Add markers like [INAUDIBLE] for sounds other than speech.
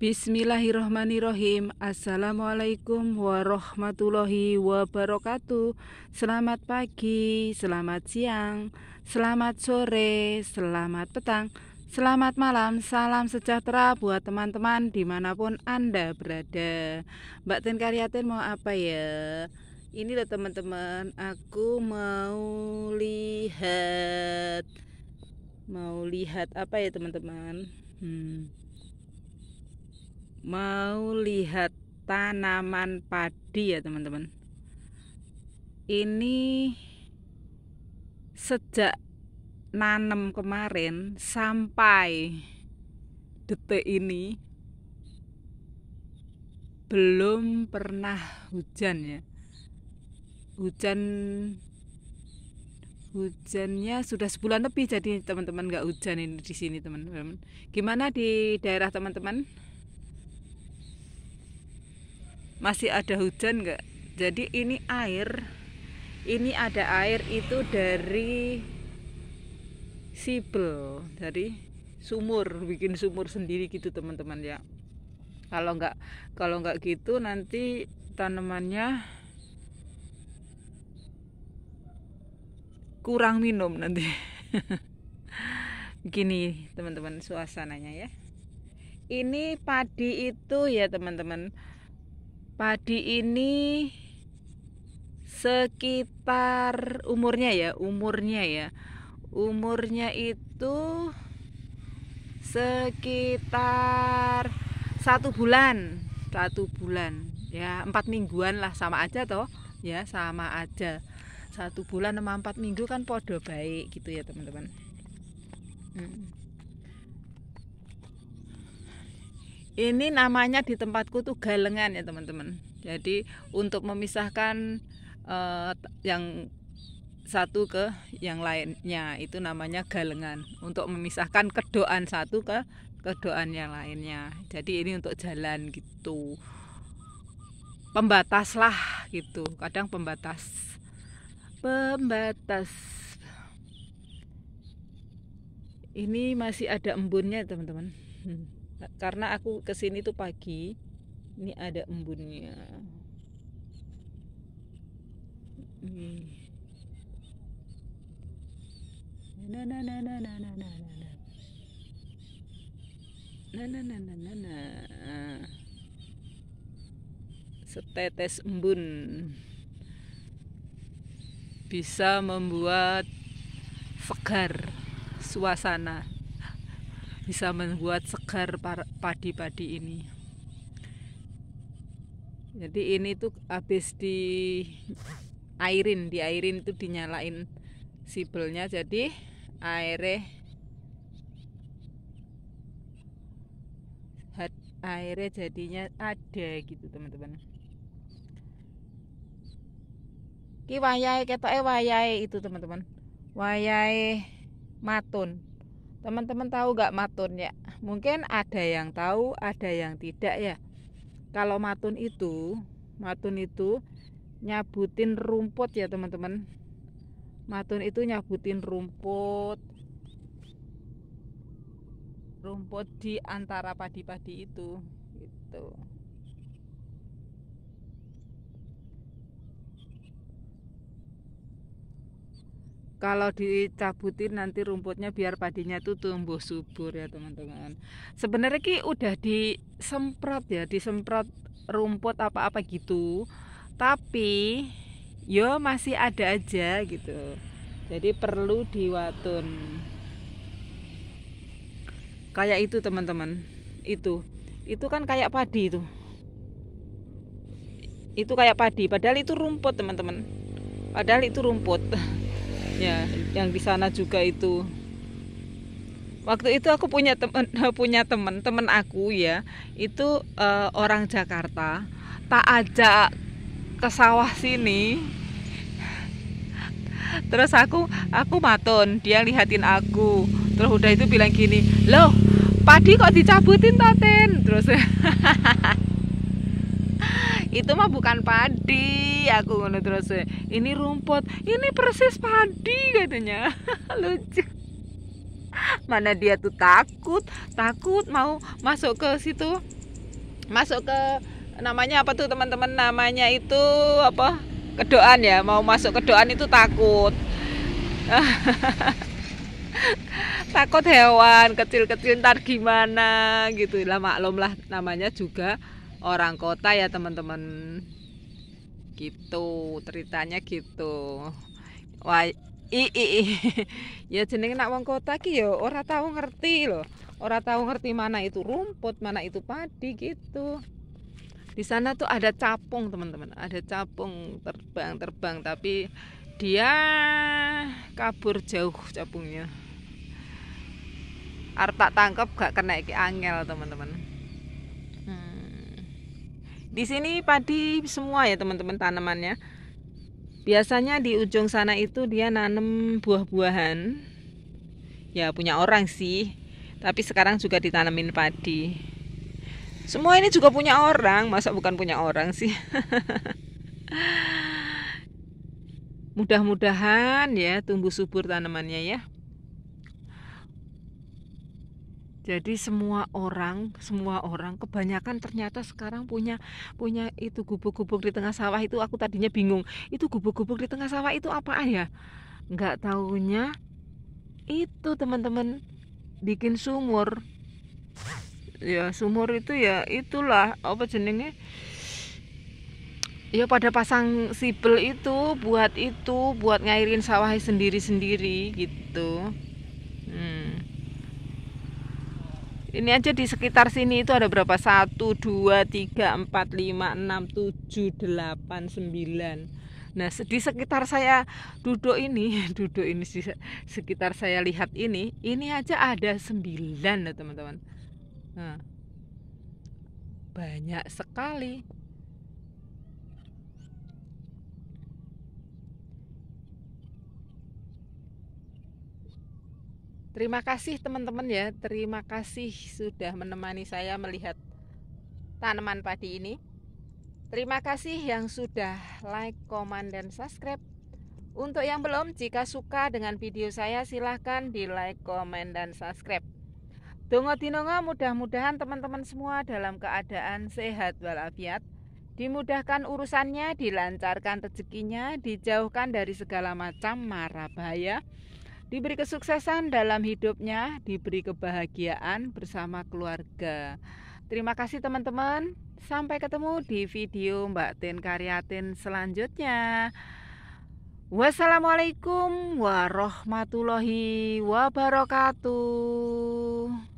Bismillahirrohmanirrohim Assalamualaikum warahmatullahi wabarakatuh Selamat pagi, selamat siang, selamat sore, selamat petang Selamat malam, salam sejahtera buat teman-teman dimanapun Anda berada Mbak Tin Karyatin mau apa ya? Ini loh teman-teman, aku mau lihat Mau lihat apa ya teman-teman? Hmm mau lihat tanaman padi ya teman-teman ini sejak nanem kemarin sampai detik ini belum pernah hujan ya hujan hujannya sudah sebulan lebih jadi teman-teman nggak hujan ini di sini teman-teman gimana di daerah teman-teman masih ada hujan nggak jadi ini air ini ada air itu dari sibel dari sumur bikin sumur sendiri gitu teman-teman ya kalau nggak kalau nggak gitu nanti tanamannya kurang minum nanti [LAUGHS] gini teman-teman suasananya ya ini padi itu ya teman-teman padi ini sekitar umurnya ya umurnya ya umurnya itu sekitar satu bulan satu bulan ya empat mingguan lah sama aja toh ya sama aja satu bulan sama empat minggu kan podo baik gitu ya teman-teman hmm. Ini namanya di tempatku tuh galengan ya teman-teman. Jadi untuk memisahkan uh, yang satu ke yang lainnya itu namanya galengan untuk memisahkan kedoan satu ke kedoan yang lainnya jadi ini untuk jalan gitu pembatas lah gitu kadang pembatas pembatas ini masih ada embunnya teman-teman hmm karena aku kesini tuh pagi ini ada embunnya nah setetes embun bisa membuat segar suasana bisa membuat segar padi-padi ini jadi ini tuh habis di airin di airin itu dinyalain sibelnya jadi airnya airnya jadinya ada gitu teman-teman ki wayai ketoke wayai itu teman-teman wayai matun Teman-teman tahu gak matun ya? Mungkin ada yang tahu, ada yang tidak ya. Kalau matun itu, matun itu nyabutin rumput ya teman-teman. Matun itu nyabutin rumput. Rumput di antara padi-padi itu gitu. kalau dicabutin nanti rumputnya biar padinya tuh tumbuh subur ya teman-teman sebenarnya ki udah disemprot ya disemprot rumput apa-apa gitu tapi yo masih ada aja gitu jadi perlu diwatun kayak itu teman-teman itu itu kan kayak padi itu itu kayak padi padahal itu rumput teman-teman padahal itu rumput [LAUGHS] ya yang di sana juga itu waktu itu aku punya temen [LAUGHS] punya temen temen aku ya itu uh, orang Jakarta tak ajak ke sawah sini terus aku aku maton dia lihatin aku terus udah itu bilang gini loh padi kok dicabutin taten terus [LAUGHS] itu mah bukan padi aku ngono terus ini rumput ini persis padi katanya [LAUGHS] lucu mana dia tuh takut takut mau masuk ke situ masuk ke namanya apa tuh teman-teman namanya itu apa kedoan ya mau masuk kedoan itu takut [LAUGHS] takut hewan kecil-kecil ntar gimana gitu lah maklum lah namanya juga orang kota ya teman-teman gitu ceritanya gitu wah i i, i. [LAUGHS] ya jeneng nak wong kota ki ya ora tahu ngerti loh ora tahu ngerti mana itu rumput mana itu padi gitu di sana tuh ada capung teman-teman ada capung terbang terbang tapi dia kabur jauh capungnya Arta tangkap gak kena iki angel teman-teman di sini padi semua ya teman-teman tanamannya. Biasanya di ujung sana itu dia nanam buah-buahan. Ya punya orang sih. Tapi sekarang juga ditanamin padi. Semua ini juga punya orang, masa bukan punya orang sih. [LAUGHS] Mudah-mudahan ya tumbuh subur tanamannya ya. jadi semua orang semua orang kebanyakan ternyata sekarang punya punya itu gubuk-gubuk di tengah sawah itu aku tadinya bingung itu gubuk-gubuk di tengah sawah itu apa ya Enggak tahunya itu teman-teman bikin sumur ya sumur itu ya itulah apa jenenge ya pada pasang sibel itu buat itu buat ngairin sawah sendiri-sendiri gitu hmm ini aja di sekitar sini itu ada berapa? Satu, dua, tiga, empat, lima, enam, tujuh, delapan, sembilan. Nah di sekitar saya duduk ini [LAUGHS] Duduk ini di sekitar saya lihat ini Ini aja ada sembilan, ya teman-teman nah, Banyak sekali Terima kasih teman-teman ya, terima kasih sudah menemani saya melihat tanaman padi ini. Terima kasih yang sudah like, komen, dan subscribe. Untuk yang belum, jika suka dengan video saya silahkan di like, komen, dan subscribe. Dongo dinongo mudah-mudahan teman-teman semua dalam keadaan sehat walafiat. Dimudahkan urusannya, dilancarkan rezekinya, dijauhkan dari segala macam marah bahaya diberi kesuksesan dalam hidupnya, diberi kebahagiaan bersama keluarga. Terima kasih teman-teman. Sampai ketemu di video Mbak Tin Karyatin selanjutnya. Wassalamualaikum warahmatullahi wabarakatuh.